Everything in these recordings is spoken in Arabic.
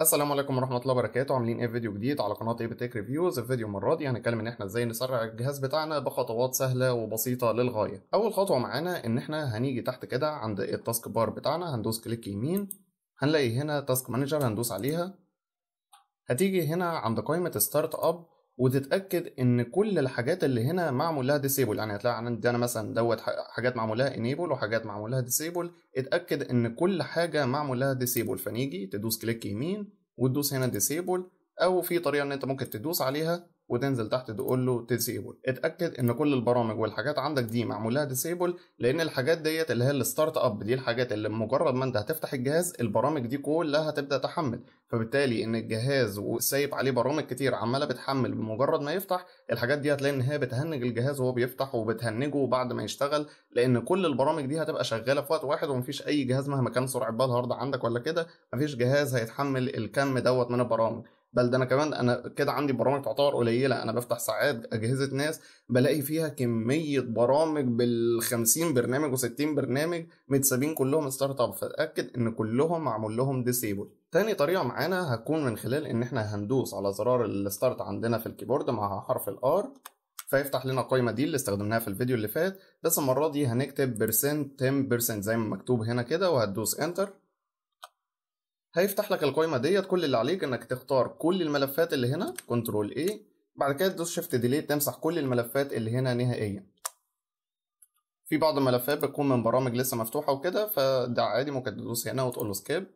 السلام عليكم ورحمه الله وبركاته عاملين ايه فيديو جديد على قناه اي بتك ريفيوز الفيديو المره دي هنتكلم ان احنا ازاي نسرع الجهاز بتاعنا بخطوات سهله وبسيطه للغايه اول خطوه معانا ان احنا هنيجي تحت كده عند التاسك بار بتاعنا هندوس كليك يمين هنلاقي هنا تاسك مانجر هندوس عليها هتيجي هنا عند قائمه ستارت اب وتتاكد ان كل الحاجات اللي هنا معمول لها ديسيبل يعني هتلاقي عندي انا مثلا دوت حاجات معمول لها انيبل وحاجات معمول لها ديسيبل اتاكد ان كل حاجه معمول لها ديسيبل فنيجي تدوس كليك يمين وتدوس هنا ديسيبل او في طريقه ان انت ممكن تدوس عليها وتنزل تحت تقول له ديسيبل اتاكد ان كل البرامج والحاجات عندك دي معمول لها ديسيبل لان الحاجات ديت اللي هي الستارت اب دي الحاجات اللي مجرد ما انت هتفتح الجهاز البرامج دي كلها هتبدا تحمل فبالتالي ان الجهاز وسايب عليه برامج كتير عماله بتحمل بمجرد ما يفتح الحاجات دي هتلاقي ان هي بتهنج الجهاز وهو بيفتح وبتهنجه بعد ما يشتغل لان كل البرامج دي هتبقى شغاله في وقت واحد ومفيش اي جهاز مهما كان سرعه بقى الهارد عندك ولا كده مفيش جهاز هيتحمل الكم دوت من البرامج بل ده انا كمان انا كده عندي برامج تعتبر قليله انا بفتح ساعات اجهزه ناس بلاقي فيها كميه برامج بال 50 برنامج و60 برنامج متسابين كلهم ستارت اب فاتاكد ان كلهم معمول لهم ديسيبل تاني طريقة معانا هتكون من خلال ان احنا هندوس على زرار الستارت عندنا في الكيبورد مع حرف الار فيفتح لنا القايمه دي اللي استخدمناها في الفيديو اللي فات بس المره دي هنكتب بيرسنت 10% زي ما مكتوب هنا كده وهتدوس انتر هيفتح لك القائمه ديت كل اللي عليك انك تختار كل الملفات اللي هنا كنترول A بعد كده تدوس شيفت ديليت تمسح كل الملفات اللي هنا نهائيا في بعض الملفات بتكون من برامج لسه مفتوحه وكده فده عادي ممكن تدوس هنا وتقول له سكيب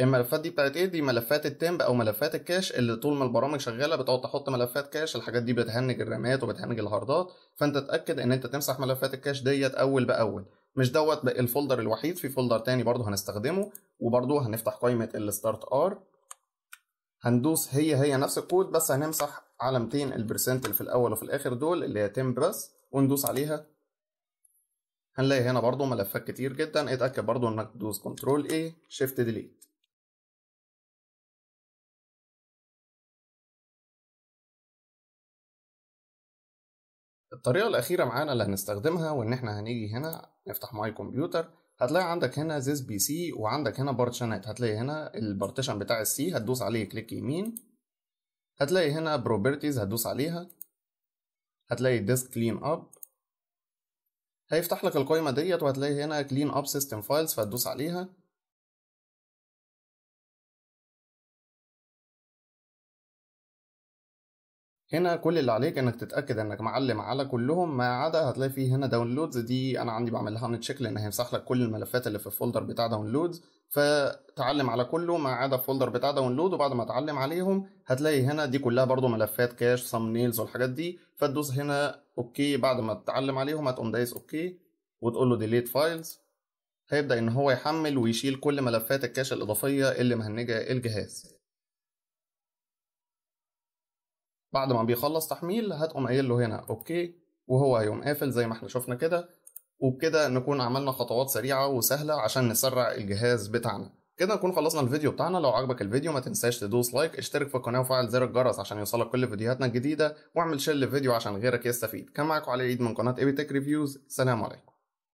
الملفات دي بتاعت ايه دي ملفات التمب او ملفات الكاش اللي طول ما البرامج شغاله بتقعد تحط ملفات كاش الحاجات دي بتهنج الرامات وبتهنج الهاردات فانت تاكد ان انت تمسح ملفات الكاش ديت اول باول مش دوت بقى الفولدر الوحيد في فولدر تاني برضه هنستخدمه وبرضه هنفتح قائمه الستارت ار هندوس هي هي نفس الكود بس هنمسح علامتين البرسنت اللي في الاول وفي الاخر دول اللي هي تم بس وندوس عليها هنلاقي هنا برضو ملفات كتير جدا اتأكد برضو انك تدوس كنترول A شيفت ديليت الطريقة الأخيرة معانا اللي هنستخدمها وإن إحنا هنيجي هنا نفتح ماي كمبيوتر هتلاقي عندك هنا زيس بي سي وعندك هنا بارتشنات هتلاقي هنا البارتيشن بتاع السي هتدوس عليه كليك يمين هتلاقي هنا بروبرتيز هتدوس عليها هتلاقي ديسك كلين اب هيفتح لك القائمة ديت وهتلاقي هنا كلين اب سيستم فايلز فهتدوس عليها هنا كل اللي عليك انك تتاكد انك معلم على كلهم ما عدا هتلاقي فيه هنا داونلودز دي انا عندي بعملها من تشيك لان هيمسح لك كل الملفات اللي في الفولدر بتاع داونلودز فتعلم على كله ما عدا الفولدر بتاع داونلود وبعد ما تعلم عليهم هتلاقي هنا دي كلها برضو ملفات كاش سام نيلز والحاجات دي فتدوس هنا اوكي بعد ما تتعلم عليهم هتقوم دايس اوكي وتقول له ديليت فايلز هيبدا ان هو يحمل ويشيل كل ملفات الكاش الاضافيه اللي مهنجه الجهاز بعد ما بيخلص تحميل هتقوم قايل له هنا اوكي وهو هيقوم قافل زي ما احنا شفنا كده وبكده نكون عملنا خطوات سريعه وسهله عشان نسرع الجهاز بتاعنا كده نكون خلصنا الفيديو بتاعنا لو عجبك الفيديو ما تنساش تدوس لايك اشترك في القناه وفعل زر الجرس عشان يوصلك كل فيديوهاتنا الجديده واعمل شير للفيديو عشان غيرك يستفيد كان معاكم علي عيد من قناه ايبيتك تك ريفيوز سلام عليكم